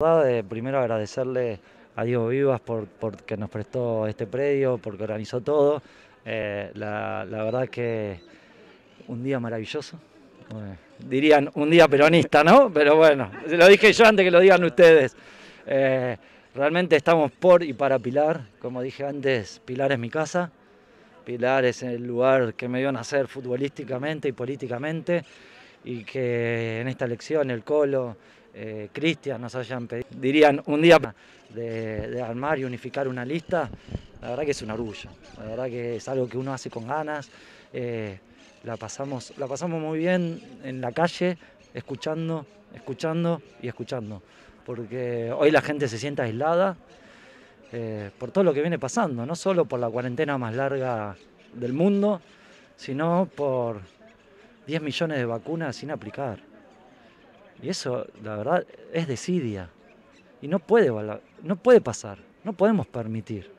De eh, primero agradecerle a Diego Vivas por, que nos prestó este predio, porque organizó todo. Eh, la, verdad que un día maravilloso. dirían un día peronista, ¿no? Pero bueno, lo dije yo antes que lo digan ustedes. Eh, realmente estamos por y para Pilar. Como dije antes, Pilar es mi casa. Pilar es el lugar que me dio nacer futbolísticamente y políticamente. Y que en esta elección el Colo eh, Cristian nos hayan pedido, dirían un día de, armar y unificar una lista, la verdad que es un orgullo, la verdad que es algo que uno hace con ganas, eh, la, pasamos, la pasamos muy bien en la calle, escuchando, escuchando y escuchando, porque hoy la gente se siente aislada eh, por todo lo que viene pasando, no solo por la cuarentena más larga del mundo, sino por 10 millones de vacunas sin aplicar. Y eso, la verdad, es desidia. Y no puede, no puede pasar, no podemos permitir.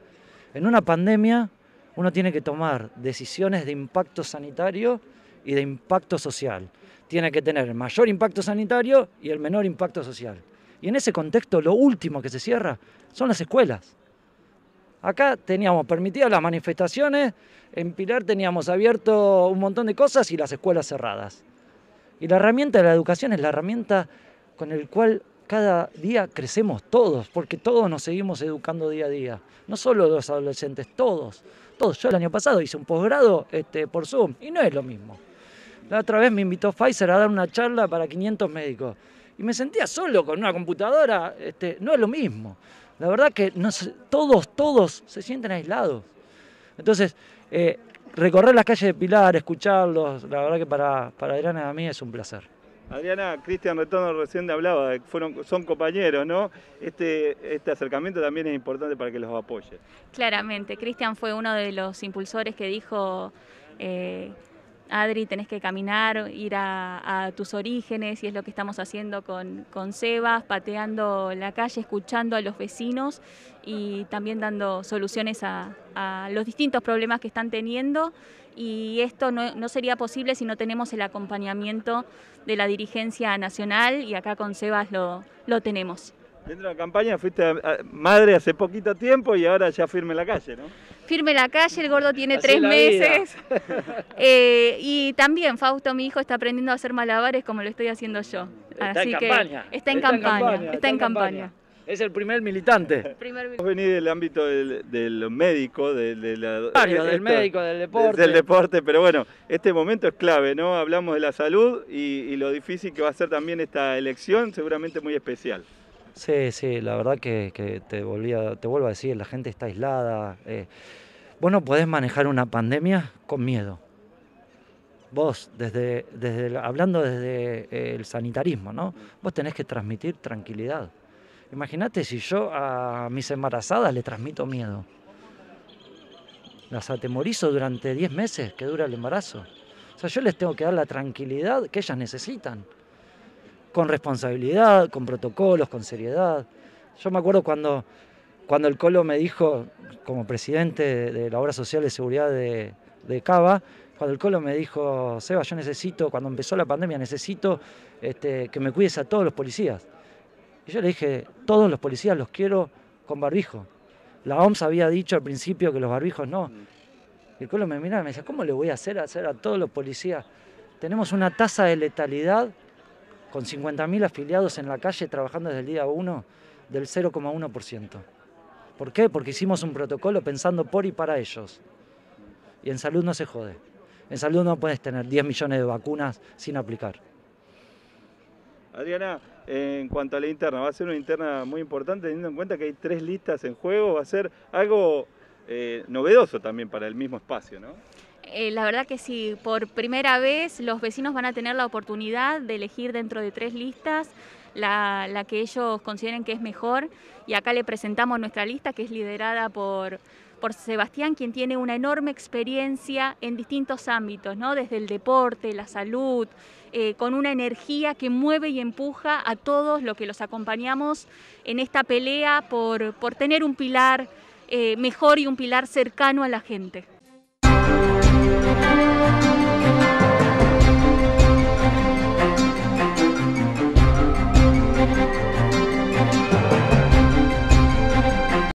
En una pandemia uno tiene que tomar decisiones de impacto sanitario y de impacto social. Tiene que tener el mayor impacto sanitario y el menor impacto social. Y en ese contexto lo último que se cierra son las escuelas. Acá teníamos permitidas las manifestaciones, en Pilar teníamos abierto un montón de cosas y las escuelas cerradas. Y la herramienta de la educación es la herramienta con la cual cada día crecemos todos, porque todos nos seguimos educando día a día. No solo los adolescentes, todos. Todos. Yo el año pasado hice un posgrado este, por Zoom y no es lo mismo. La otra vez me invitó Pfizer a dar una charla para 500 médicos y me sentía solo con una computadora. Este, no es lo mismo. La verdad que todos, todos se sienten aislados. Entonces, eh, recorrer las calles de Pilar, escucharlos, la verdad que para, para Adriana y a mí es un placer. Adriana, Cristian Retorno recién hablaba, fueron, son compañeros, ¿no? Este, este acercamiento también es importante para que los apoye. Claramente, Cristian fue uno de los impulsores que dijo... Eh, Adri, tenés que caminar, ir a, tus orígenes, y es lo que estamos haciendo con, Sebas, pateando la calle, escuchando a los vecinos y también dando soluciones a, los distintos problemas que están teniendo. Y esto no, sería posible si no tenemos el acompañamiento de la dirigencia nacional, y acá con Sebas lo, lo tenemos. Dentro de la campaña fuiste madre hace poquito tiempo y ahora ya firme la calle, ¿no? Firme la calle, el gordo tiene tres meses. Eh, y también Fausto, mi hijo, está aprendiendo a hacer malabares como lo estoy haciendo yo. Está en campaña. Está en, campaña, está en campaña. Es el primer militante. Vos venís del ámbito del, médico, del, de la, del médico, del deporte. Del deporte, pero bueno, este momento es clave, ¿no? Hablamos de la salud y lo difícil que va a ser también esta elección, seguramente muy especial. Sí, sí, la verdad que, te, vuelvo a decir, la gente está aislada. Bueno, eh, Vos no podés manejar una pandemia con miedo. Vos, desde, hablando desde eh, el sanitarismo, ¿no? Vos tenés que transmitir tranquilidad. Imagínate si yo a mis embarazadas le transmito miedo. Las atemorizo durante 10 meses que dura el embarazo. O sea, yo les tengo que dar la tranquilidad que ellas necesitan con responsabilidad, con protocolos, con seriedad. Yo me acuerdo cuando, cuando el Colo me dijo, como presidente de, la obra social de seguridad de, Cava, cuando el Colo me dijo, Seba, yo necesito, cuando empezó la pandemia, necesito este, que me cuides a todos los policías. Y yo le dije, todos los policías los quiero con barbijo. La OMS había dicho al principio que los barbijos no. Y el Colo me miraba y me decía, ¿cómo le voy a hacer, hacer a todos los policías? Tenemos una tasa de letalidad con 50.000 afiliados en la calle trabajando desde el día 1 del 0,1%. ¿Por qué? Porque hicimos un protocolo pensando por y para ellos. Y en salud no se jode. En salud no puedes tener 10 millones de vacunas sin aplicar. Adriana, en cuanto a la interna, va a ser una interna muy importante teniendo en cuenta que hay tres listas en juego, va a ser algo eh, novedoso también para el mismo espacio, ¿no? Eh, la verdad que sí, por primera vez los vecinos van a tener la oportunidad de elegir dentro de tres listas la, que ellos consideren que es mejor y acá le presentamos nuestra lista que es liderada por, Sebastián, quien tiene una enorme experiencia en distintos ámbitos, ¿no? desde el deporte, la salud, eh, con una energía que mueve y empuja a todos los que los acompañamos en esta pelea por, tener un pilar eh, mejor y un pilar cercano a la gente.